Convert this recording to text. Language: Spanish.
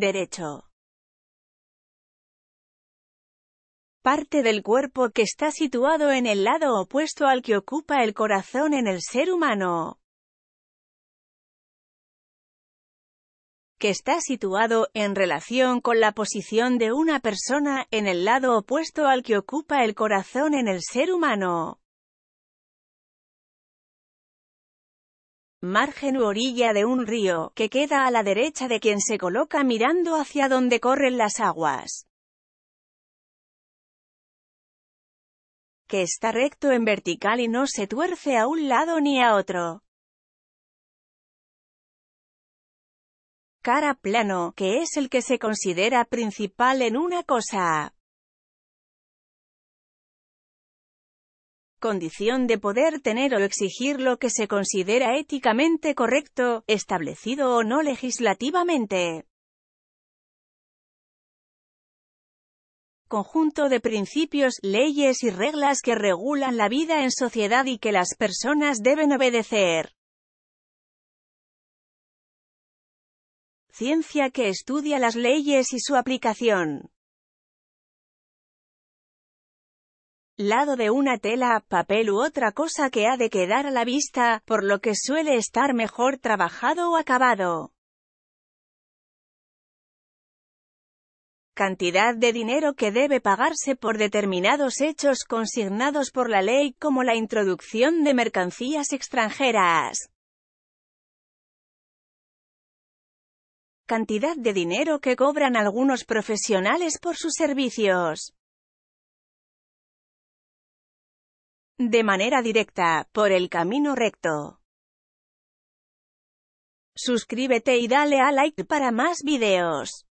Derecho. Parte del cuerpo que está situado en el lado opuesto al que ocupa el corazón en el ser humano. que está situado en relación con la posición de una persona en el lado opuesto al que ocupa el corazón en el ser humano. margen u orilla de un río, que queda a la derecha de quien se coloca mirando hacia donde corren las aguas. que está recto en vertical y no se tuerce a un lado ni a otro. Cara plano, que es el que se considera principal en una cosa. condición de poder tener o exigir lo que se considera éticamente correcto, establecido o no legislativamente. conjunto de principios, leyes y reglas que regulan la vida en sociedad y que las personas deben obedecer. Ciencia que estudia las leyes y su aplicación. lado de una tela, papel u otra cosa que ha de quedar a la vista, por lo que suele estar mejor trabajado o acabado. Cantidad de dinero que debe pagarse por determinados hechos consignados por la ley como la introducción de mercancías extranjeras. Cantidad de dinero que cobran algunos profesionales por sus servicios. de manera directa, por el camino recto. Suscríbete y dale a like para más videos.